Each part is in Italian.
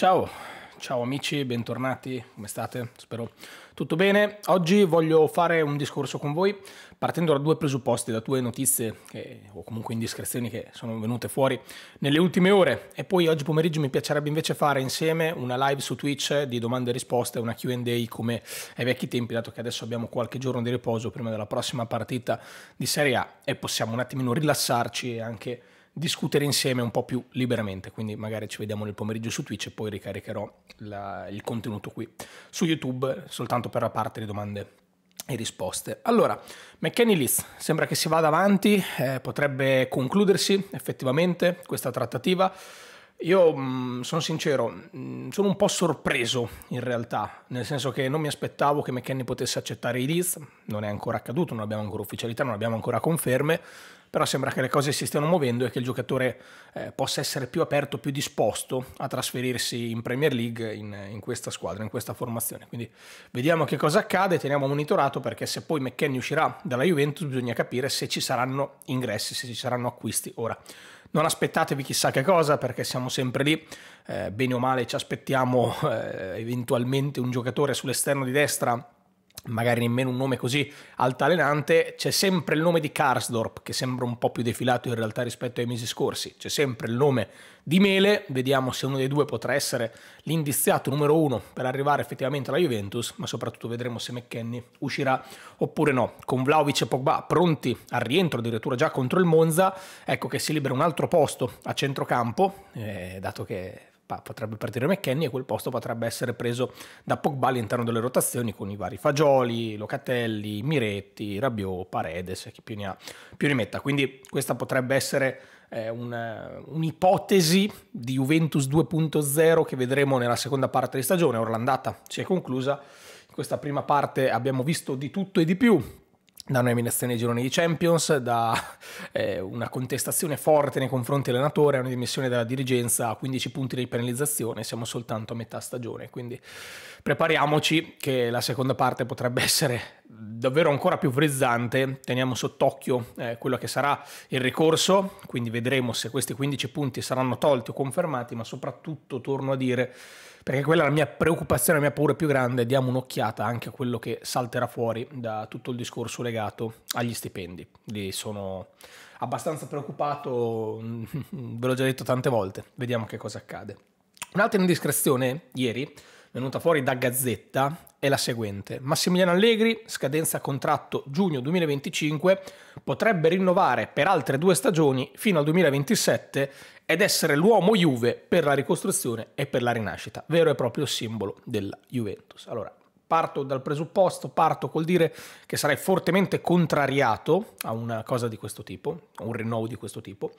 Ciao, ciao amici, bentornati, come state? Spero tutto bene. Oggi voglio fare un discorso con voi partendo da due presupposti, da due notizie che, o comunque indiscrezioni che sono venute fuori nelle ultime ore e poi oggi pomeriggio mi piacerebbe invece fare insieme una live su Twitch di domande e risposte, una Q&A come ai vecchi tempi, dato che adesso abbiamo qualche giorno di riposo prima della prossima partita di Serie A e possiamo un attimino rilassarci e anche discutere insieme un po' più liberamente. Quindi magari ci vediamo nel pomeriggio su Twitch e poi ricaricherò la, il contenuto qui su YouTube soltanto per la parte di domande e risposte. Allora, McKenny Leeds sembra che si vada avanti, eh, potrebbe concludersi effettivamente questa trattativa. Io mm, sono sincero, mh, mm, sono un po' sorpreso in realtà, nel senso che non mi aspettavo che McKenny potesse accettare i Leeds, non è ancora accaduto, non abbiamo ancora ufficialità, non abbiamo ancora conferme, però sembra che le cose si stiano muovendo e che il giocatore eh, possa essere più aperto, più disposto a trasferirsi in Premier League in, in, questa squadra, in questa formazione. Quindi vediamo che cosa accade, teniamo monitorato perché se poi McKenny uscirà dalla Juventus bisogna capire se ci saranno ingressi, se ci saranno acquisti. Ora, non aspettatevi chissà che cosa perché siamo sempre lì, eh, bene o male ci aspettiamo eh, eventualmente un giocatore sull'esterno di destra magari nemmeno un nome così altalenante, c'è sempre il nome di Karsdorp, che sembra un po' più defilato in realtà rispetto ai mesi scorsi, c'è sempre il nome di Mele, vediamo se uno dei due potrà essere l'indiziato numero uno per arrivare effettivamente alla Juventus, ma soprattutto vedremo se McKenny uscirà oppure no, con Vlaovic e Pogba pronti al rientro addirittura già contro il Monza, ecco che si libera un altro posto a centrocampo, eh, dato che potrebbe partire McKenny e quel posto potrebbe essere preso da Pogba all'interno delle rotazioni con i vari Fagioli, Locatelli, Miretti, Rabiot, Paredes, chi più ne ha più ne metta. Quindi questa potrebbe essere eh, un, eh, un'ipotesi di Juventus 2.0 che vedremo nella seconda parte di stagione. Ora l'andata si è conclusa, in questa prima parte abbiamo visto di tutto e di più da un'eliminazione ai gironi di Champions, da eh, una contestazione forte nei confronti dell'allenatore, una dimissione dalla dirigenza a 15 punti di penalizzazione, siamo soltanto a metà stagione, quindi Prepariamoci che la seconda parte potrebbe essere davvero ancora più frizzante, teniamo sott'occhio eh, quello che sarà il ricorso, quindi vedremo se questi 15 punti saranno tolti o confermati, ma soprattutto torno a dire, perché quella è la mia preoccupazione, la mia paura più grande, diamo un'occhiata anche a quello che salterà fuori da tutto il discorso legato agli stipendi. Lì sono abbastanza preoccupato, ve l'ho già detto tante volte, vediamo che cosa accade. Un'altra indiscrezione ieri venuta fuori da Gazzetta è la seguente. Massimiliano Allegri, scadenza contratto giugno 2025, potrebbe rinnovare per altre due stagioni fino al 2027 ed essere l'uomo Juve per la ricostruzione e per la rinascita, vero e proprio simbolo della Juventus. Allora, parto dal presupposto, parto col dire che sarei fortemente contrariato a una cosa di questo tipo, a un rinnovo di questo tipo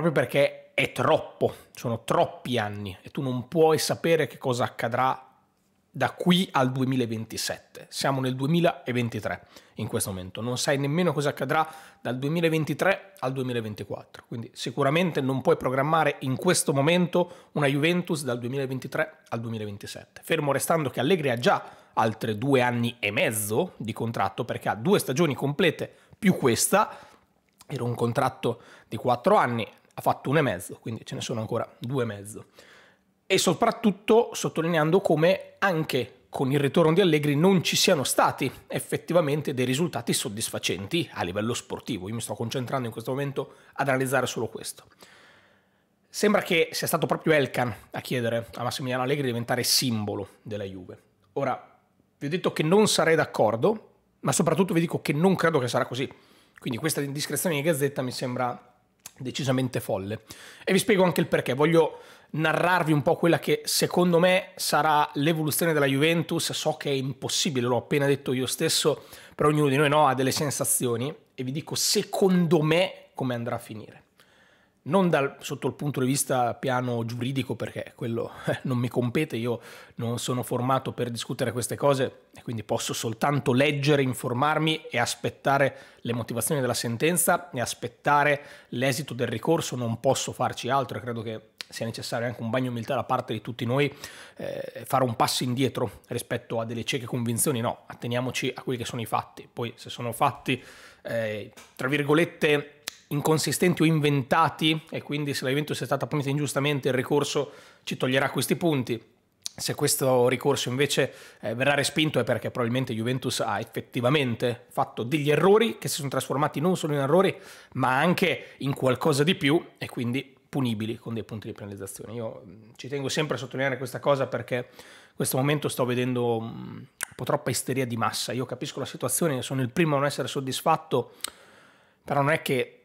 proprio perché è troppo, sono troppi anni e tu non puoi sapere che cosa accadrà da qui al 2027. Siamo nel 2023 in questo momento, non sai nemmeno cosa accadrà dal 2023 al 2024, quindi sicuramente non puoi programmare in questo momento una Juventus dal 2023 al 2027, fermo restando che Allegri ha già altri due anni e mezzo di contratto perché ha due stagioni complete più questa, era un contratto di quattro anni, ha fatto un e mezzo, quindi ce ne sono ancora due e mezzo. E soprattutto sottolineando come anche con il ritorno di Allegri non ci siano stati effettivamente dei risultati soddisfacenti a livello sportivo. Io mi sto concentrando in questo momento ad analizzare solo questo. Sembra che sia stato proprio Elkan a chiedere a Massimiliano Allegri di diventare simbolo della Juve. Ora, vi ho detto che non sarei d'accordo, ma soprattutto vi dico che non credo che sarà così. Quindi questa indiscrezione di Gazzetta mi sembra decisamente folle. E vi spiego anche il perché. Voglio narrarvi un po' quella che secondo me sarà l'evoluzione della Juventus. So che è impossibile, l'ho appena detto io stesso, però ognuno di noi no, ha delle sensazioni e vi dico secondo me come andrà a finire non dal, sotto il punto di vista piano giuridico, perché quello non mi compete, io non sono formato per discutere queste cose e quindi posso soltanto leggere, informarmi e aspettare le motivazioni della sentenza e aspettare l'esito del ricorso, non posso farci altro e credo che sia necessario anche un bagno umiltà da parte di tutti noi eh, fare un passo indietro rispetto a delle cieche convinzioni, no, atteniamoci a quelli che sono i fatti, poi se sono fatti, eh, tra virgolette, inconsistenti o inventati e quindi se la Juventus è stata punita ingiustamente il ricorso ci toglierà questi punti. Se questo ricorso invece eh, verrà respinto è perché probabilmente Juventus ha effettivamente fatto degli errori che si sono trasformati non solo in errori ma anche in qualcosa di più e quindi punibili con dei punti di penalizzazione. Io mm, ci tengo sempre a sottolineare questa cosa perché in questo momento sto vedendo mm, un po' troppa isteria di massa. Io capisco la situazione, sono il primo a non essere soddisfatto, però non è che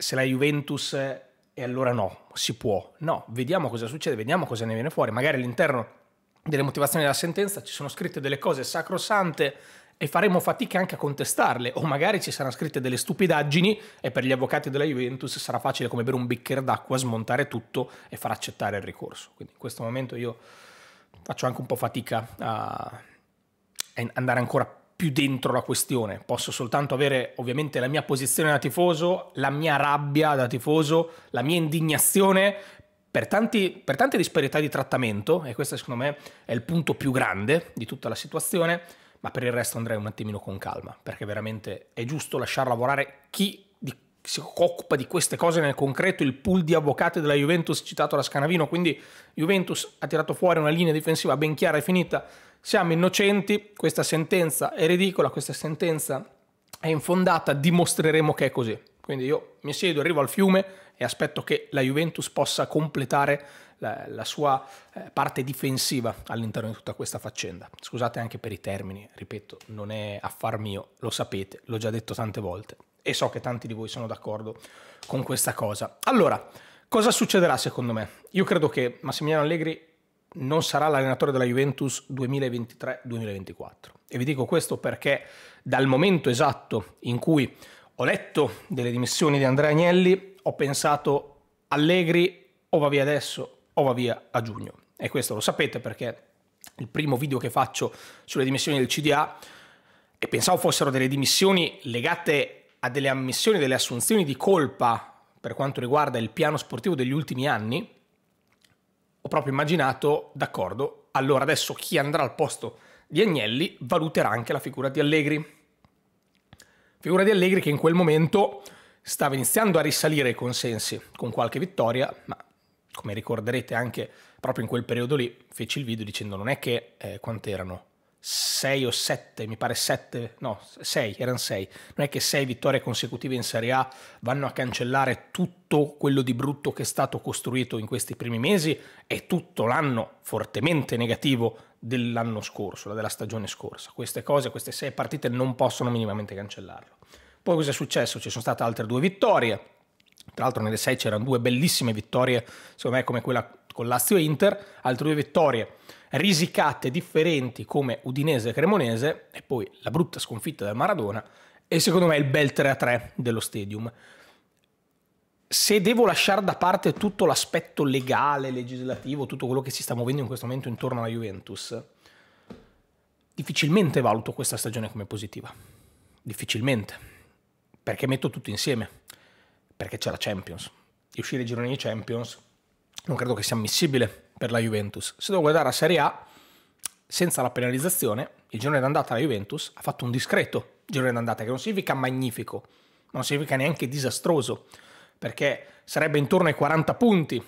se la Juventus e allora no, si può. No, vediamo cosa succede, vediamo cosa ne viene fuori. Magari all'interno delle motivazioni della sentenza ci sono scritte delle cose sacrosante e faremo fatica anche a contestarle, o magari ci saranno scritte delle stupidaggini e per gli avvocati della Juventus sarà facile come bere un bicchiere d'acqua, smontare tutto e far accettare il ricorso. Quindi in questo momento io faccio anche un po' fatica a andare ancora più più dentro la questione, posso soltanto avere ovviamente la mia posizione da tifoso, la mia rabbia da tifoso, la mia indignazione per, tanti, per tante disparità di trattamento, e questo secondo me è il punto più grande di tutta la situazione, ma per il resto andrei un attimino con calma, perché veramente è giusto lasciare lavorare chi di, si occupa di queste cose nel concreto, il pool di avvocati della Juventus citato da Scanavino, quindi Juventus ha tirato fuori una linea difensiva ben chiara e finita, siamo innocenti, questa sentenza è ridicola, questa sentenza è infondata, dimostreremo che è così. Quindi io mi siedo, arrivo al fiume e aspetto che la Juventus possa completare la, la sua eh, parte difensiva all'interno di tutta questa faccenda. Scusate anche per i termini, ripeto, non è affar mio, lo sapete, l'ho già detto tante volte e so che tanti di voi sono d'accordo con questa cosa. Allora, cosa succederà secondo me? Io credo che Massimiliano Allegri non sarà l'allenatore della Juventus 2023-2024. E vi dico questo perché dal momento esatto in cui ho letto delle dimissioni di Andrea Agnelli, ho pensato Allegri o va via adesso o va via a giugno. E questo lo sapete perché il primo video che faccio sulle dimissioni del CDA e pensavo fossero delle dimissioni legate a delle ammissioni, delle assunzioni di colpa per quanto riguarda il piano sportivo degli ultimi anni, ho proprio immaginato, d'accordo, allora adesso chi andrà al posto di Agnelli valuterà anche la figura di Allegri. Figura di Allegri che in quel momento stava iniziando a risalire i consensi con qualche vittoria, ma come ricorderete anche proprio in quel periodo lì feci il video dicendo non è che eh, quant'erano 6 o 7, mi pare 7, no 6, erano 6. Non è che 6 vittorie consecutive in Serie A vanno a cancellare tutto quello di brutto che è stato costruito in questi primi mesi e tutto l'anno fortemente negativo dell'anno scorso, della stagione scorsa. Queste cose, queste 6 partite non possono minimamente cancellarlo. Poi cosa è successo? Ci sono state altre due vittorie. Tra l'altro nelle 6 c'erano due bellissime vittorie, secondo me come quella con Lazio-Inter, altre due vittorie risicate differenti come Udinese e Cremonese e poi la brutta sconfitta del Maradona e secondo me il bel 3-3 dello Stadium. Se devo lasciare da parte tutto l'aspetto legale, legislativo, tutto quello che si sta muovendo in questo momento intorno alla Juventus, difficilmente valuto questa stagione come positiva. Difficilmente. Perché metto tutto insieme. Perché c'è la Champions. E uscire ai gironi di Champions non credo che sia ammissibile per la Juventus. Se devo guardare la Serie A, senza la penalizzazione, il girone d'andata alla Juventus ha fatto un discreto girone d'andata, che non significa magnifico, ma non significa neanche disastroso, perché sarebbe intorno ai 40 punti,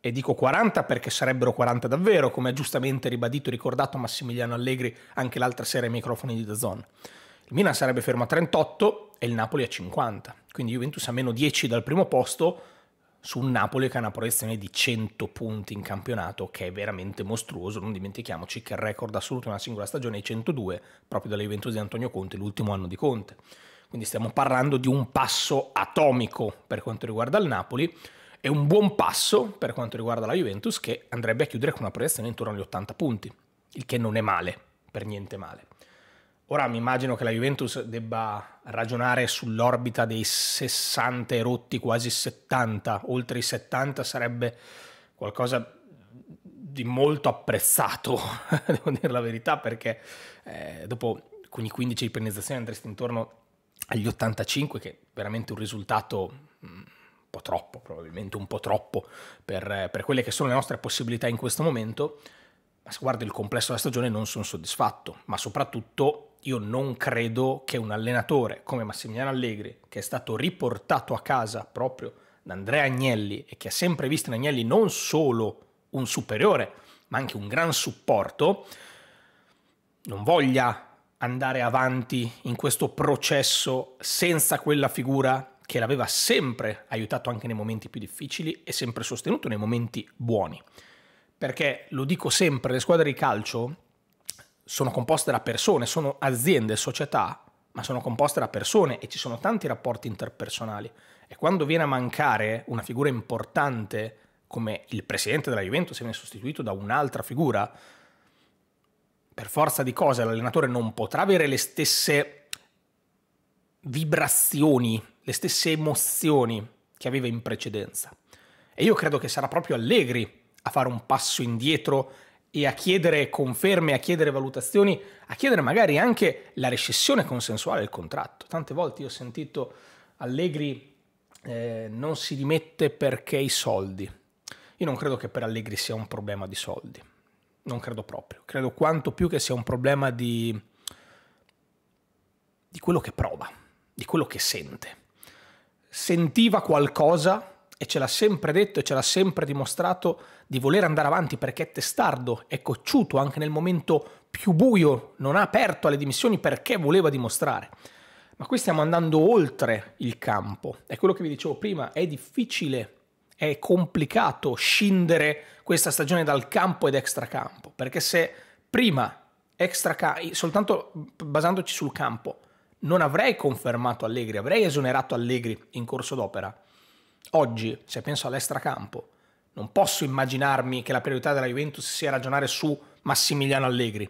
e dico 40 perché sarebbero 40 davvero, come ha giustamente ribadito e ricordato Massimiliano Allegri anche l'altra sera ai microfoni di The Zone. Il Milan sarebbe fermo a 38 e il Napoli a 50, quindi Juventus a meno 10 dal primo posto, su un Napoli che ha una proiezione di 100 punti in campionato, che è veramente mostruoso. Non dimentichiamoci che il record assoluto in una singola stagione è 102, proprio dalla Juventus di Antonio Conte, l'ultimo anno di Conte. Quindi stiamo parlando di un passo atomico per quanto riguarda il Napoli e un buon passo per quanto riguarda la Juventus che andrebbe a chiudere con una proiezione intorno agli 80 punti, il che non è male, per niente male. Ora mi immagino che la Juventus debba ragionare sull'orbita dei 60 rotti, quasi 70, oltre i 70 sarebbe qualcosa di molto apprezzato, devo dire la verità, perché eh, dopo con i 15 di penalizzazione andresti intorno agli 85, che è veramente un risultato mm, un po' troppo, probabilmente un po' troppo per, eh, per quelle che sono le nostre possibilità in questo momento. Ma se guardo il complesso della stagione non sono soddisfatto, ma soprattutto io non credo che un allenatore come Massimiliano Allegri, che è stato riportato a casa proprio da Andrea Agnelli e che ha sempre visto in Agnelli non solo un superiore, ma anche un gran supporto, non voglia andare avanti in questo processo senza quella figura che l'aveva sempre aiutato anche nei momenti più difficili e sempre sostenuto nei momenti buoni. Perché lo dico sempre, le squadre di calcio sono composte da persone, sono aziende, società, ma sono composte da persone e ci sono tanti rapporti interpersonali. E quando viene a mancare una figura importante come il presidente della Juventus viene sostituito da un'altra figura, per forza di cose l'allenatore non potrà avere le stesse vibrazioni, le stesse emozioni che aveva in precedenza. E io credo che sarà proprio Allegri a fare un passo indietro e a chiedere conferme, a chiedere valutazioni, a chiedere magari anche la rescissione consensuale del contratto. Tante volte io ho sentito Allegri eh, non si dimette perché i soldi. Io non credo che per Allegri sia un problema di soldi, non credo proprio, credo quanto più che sia un problema di, di quello che prova, di quello che sente. Sentiva qualcosa e ce l'ha sempre detto e ce l'ha sempre dimostrato di voler andare avanti perché è testardo, è cocciuto anche nel momento più buio, non ha aperto alle dimissioni perché voleva dimostrare. Ma qui stiamo andando oltre il campo. È quello che vi dicevo prima, è difficile, è complicato scindere questa stagione dal campo ed extracampo, perché se prima soltanto basandoci sul campo, non avrei confermato Allegri, avrei esonerato Allegri in corso d'opera Oggi, se penso all'estracampo, non posso immaginarmi che la priorità della Juventus sia ragionare su Massimiliano Allegri,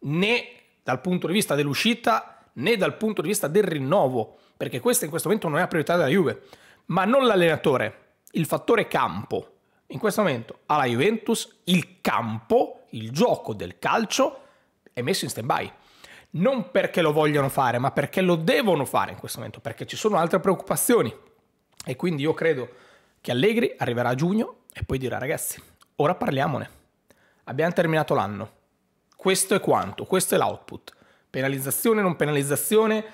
né dal punto di vista dell'uscita né dal punto di vista del rinnovo, perché questa in questo momento non è la priorità della Juve, ma non l'allenatore, il fattore campo. In questo momento alla Juventus il campo, il gioco del calcio è messo in stand-by. Non perché lo vogliono fare, ma perché lo devono fare in questo momento, perché ci sono altre preoccupazioni. E quindi io credo che Allegri arriverà a giugno e poi dirà ragazzi, ora parliamone. Abbiamo terminato l'anno. Questo è quanto, questo è l'output. Penalizzazione, non penalizzazione,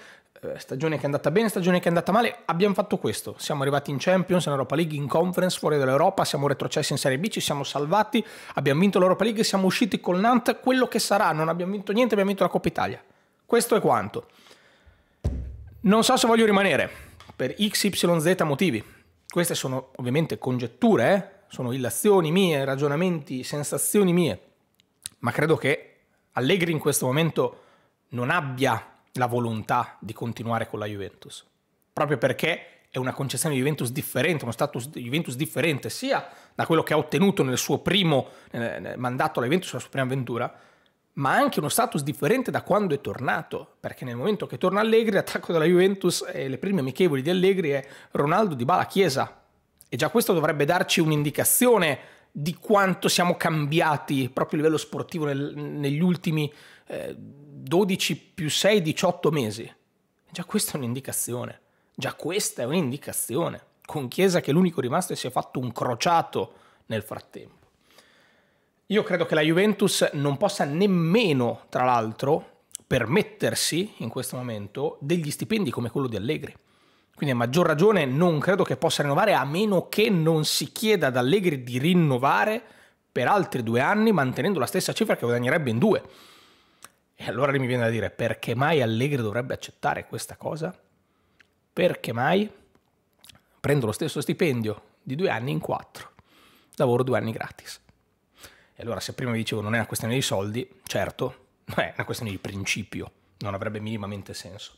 eh, stagione che è andata bene, stagione che è andata male, abbiamo fatto questo. Siamo arrivati in Champions, in Europa League, in Conference, fuori dall'Europa, siamo retrocessi in Serie B, ci siamo salvati, abbiamo vinto l'Europa League, siamo usciti col Nantes, quello che sarà, non abbiamo vinto niente, abbiamo vinto la Coppa Italia. Questo è quanto. Non so se voglio rimanere per XYZ motivi. Queste sono ovviamente congetture, eh? sono illazioni mie, ragionamenti, sensazioni mie, ma credo che Allegri in questo momento non abbia la volontà di continuare con la Juventus, proprio perché è una concezione di Juventus differente, uno status di Juventus differente sia da quello che ha ottenuto nel suo primo eh, mandato alla Juventus, nella sua prima avventura, ma anche uno status differente da quando è tornato, perché nel momento che torna Allegri l'attacco della Juventus e le prime amichevoli di Allegri è Ronaldo di Bala Chiesa e già questo dovrebbe darci un'indicazione di quanto siamo cambiati proprio a livello sportivo nel, negli ultimi eh, 12 più 6, 18 mesi. Già questa è un'indicazione, già questa è un'indicazione, con Chiesa che l'unico rimasto e si è fatto un crociato nel frattempo. Io credo che la Juventus non possa nemmeno, tra l'altro, permettersi in questo momento degli stipendi come quello di Allegri. Quindi a maggior ragione non credo che possa rinnovare a meno che non si chieda ad Allegri di rinnovare per altri due anni mantenendo la stessa cifra che guadagnerebbe in due. E allora mi viene da dire perché mai Allegri dovrebbe accettare questa cosa? Perché mai prendo lo stesso stipendio di due anni in quattro, lavoro due anni gratis. E allora se prima vi dicevo non è una questione di soldi, certo, ma è una questione di principio, non avrebbe minimamente senso.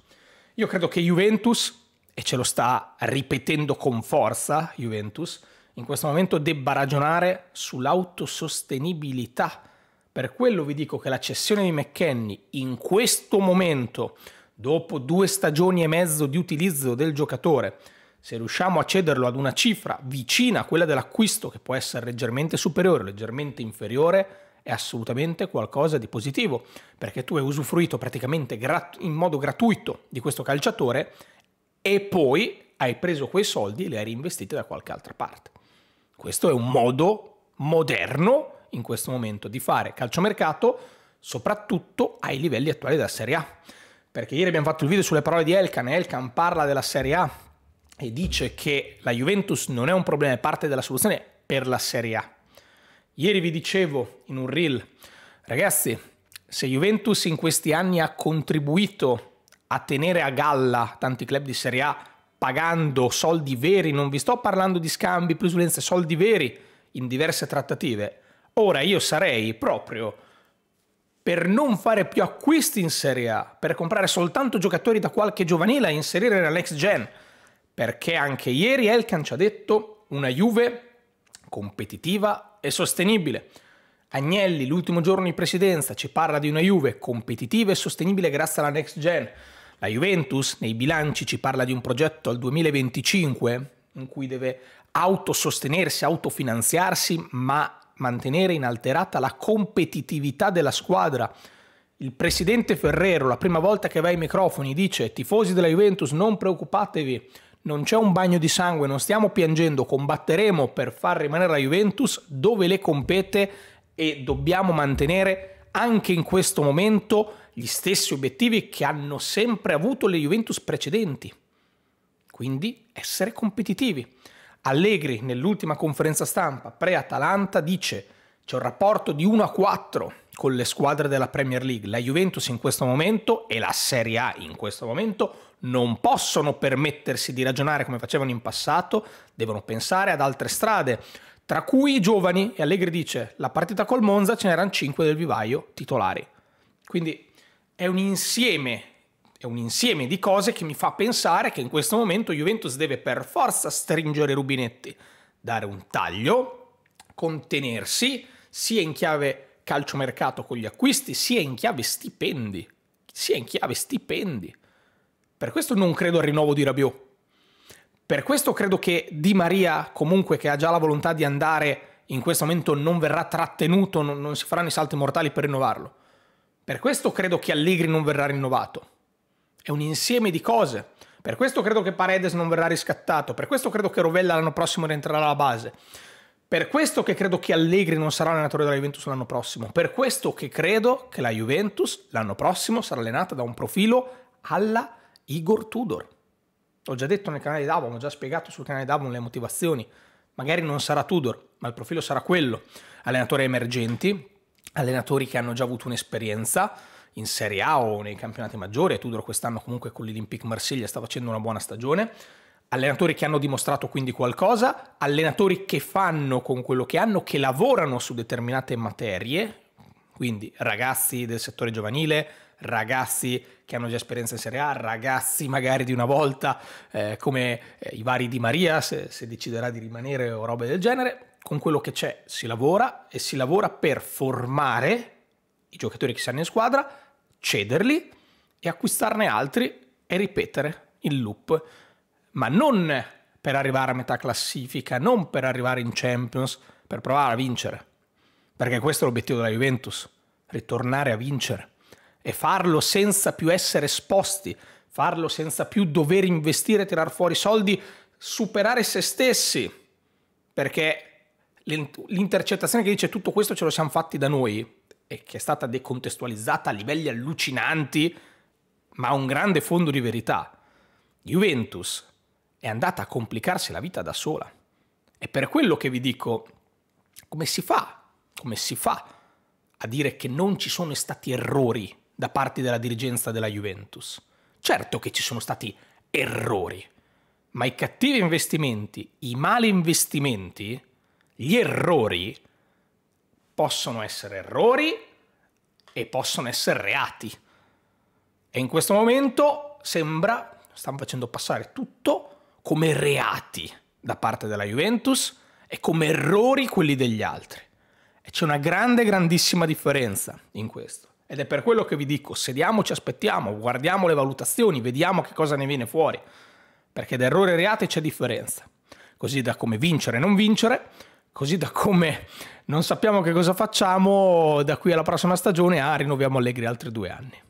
Io credo che Juventus, e ce lo sta ripetendo con forza Juventus, in questo momento debba ragionare sull'autosostenibilità. Per quello vi dico che la cessione di McKenny in questo momento, dopo due stagioni e mezzo di utilizzo del giocatore, se riusciamo a cederlo ad una cifra vicina a quella dell'acquisto, che può essere leggermente superiore o leggermente inferiore, è assolutamente qualcosa di positivo, perché tu hai usufruito praticamente in modo gratuito di questo calciatore e poi hai preso quei soldi e li hai reinvestiti da qualche altra parte. Questo è un modo moderno in questo momento di fare calciomercato, soprattutto ai livelli attuali della Serie A. Perché ieri abbiamo fatto il video sulle parole di Elkan, Elkan parla della Serie A e dice che la Juventus non è un problema, è parte della soluzione per la Serie A. Ieri vi dicevo in un reel, ragazzi, se Juventus in questi anni ha contribuito a tenere a galla tanti club di Serie A pagando soldi veri, non vi sto parlando di scambi, plurilenze, soldi veri in diverse trattative, ora io sarei proprio per non fare più acquisti in Serie A, per comprare soltanto giocatori da qualche giovanile e inserire nella next gen perché anche ieri Elkan ci ha detto una Juve competitiva e sostenibile. Agnelli, l'ultimo giorno di presidenza, ci parla di una Juve competitiva e sostenibile grazie alla Next Gen. La Juventus nei bilanci ci parla di un progetto al 2025 in cui deve autosostenersi, autofinanziarsi, ma mantenere inalterata la competitività della squadra. Il presidente Ferrero, la prima volta che va ai microfoni, dice: Tifosi della Juventus, non preoccupatevi, non c'è un bagno di sangue, non stiamo piangendo, combatteremo per far rimanere la Juventus dove le compete e dobbiamo mantenere anche in questo momento gli stessi obiettivi che hanno sempre avuto le Juventus precedenti. Quindi essere competitivi. Allegri nell'ultima conferenza stampa pre-Atalanta dice c'è un rapporto di 1 a 4 con le squadre della Premier League, la Juventus in questo momento e la Serie A in questo momento non possono permettersi di ragionare come facevano in passato, devono pensare ad altre strade, tra cui i giovani, e Allegri dice la partita col Monza ce n'erano 5 del vivaio titolari. Quindi è un insieme è un insieme di cose che mi fa pensare che in questo momento Juventus deve per forza stringere i rubinetti, dare un taglio, contenersi sia in chiave calciomercato con gli acquisti sia in chiave stipendi, sia in chiave stipendi. Per questo non credo al rinnovo di Rabiot. Per questo credo che Di Maria, comunque che ha già la volontà di andare, in questo momento non verrà trattenuto, non, non si faranno i salti mortali per rinnovarlo. Per questo credo che Allegri non verrà rinnovato. È un insieme di cose. Per questo credo che Paredes non verrà riscattato, per questo credo che Rovella l'anno prossimo rientrerà alla base, per questo che credo che Allegri non sarà allenatore della Juventus l'anno prossimo, per questo che credo che la Juventus l'anno prossimo sarà allenata da un profilo alla Igor Tudor. L'ho già detto nel canale Davon, ho già spiegato sul canale Davon le motivazioni. Magari non sarà Tudor, ma il profilo sarà quello. Allenatori emergenti, allenatori che hanno già avuto un'esperienza in Serie A o nei campionati maggiori. Tudor quest'anno comunque con l'Olympique Marsiglia sta facendo una buona stagione Allenatori che hanno dimostrato quindi qualcosa, allenatori che fanno con quello che hanno, che lavorano su determinate materie, quindi ragazzi del settore giovanile, ragazzi che hanno già esperienza in Serie A, ragazzi magari di una volta eh, come eh, i vari Di Maria, se, se deciderà di rimanere o robe del genere, con quello che c'è si lavora e si lavora per formare i giocatori che si hanno in squadra, cederli e acquistarne altri e ripetere il loop ma non per arrivare a metà classifica, non per arrivare in Champions, per provare a vincere. Perché questo è l'obiettivo della Juventus, ritornare a vincere e farlo senza più essere esposti, farlo senza più dover investire, tirar fuori soldi, superare se stessi. Perché l'intercettazione che dice tutto questo ce lo siamo fatti da noi e che è stata decontestualizzata a livelli allucinanti, ma ha un grande fondo di verità. Juventus è andata a complicarsi la vita da sola. E per quello che vi dico, come si fa? Come si fa a dire che non ci sono stati errori da parte della dirigenza della Juventus? Certo che ci sono stati errori, ma i cattivi investimenti, i mali investimenti, gli errori possono essere errori e possono essere reati. E in questo momento sembra, stanno facendo passare tutto come reati da parte della Juventus e come errori quelli degli altri. E c'è una grande, grandissima differenza in questo. Ed è per quello che vi dico, sediamoci, aspettiamo, guardiamo le valutazioni, vediamo che cosa ne viene fuori. Perché da errore e reati c'è differenza. Così da come vincere e non vincere, così da come non sappiamo che cosa facciamo da qui alla prossima stagione, ah, rinnoviamo Allegri altri due anni.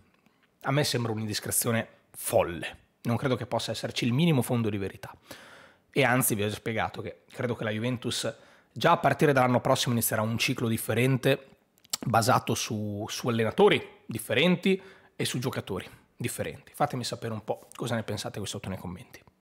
A me sembra un'indiscrezione folle non credo che possa esserci il minimo fondo di verità. E anzi vi ho già spiegato che credo che la Juventus già a partire dall'anno prossimo inizierà un ciclo differente basato su, su allenatori differenti e su giocatori differenti. Fatemi sapere un po' cosa ne pensate qui sotto nei commenti.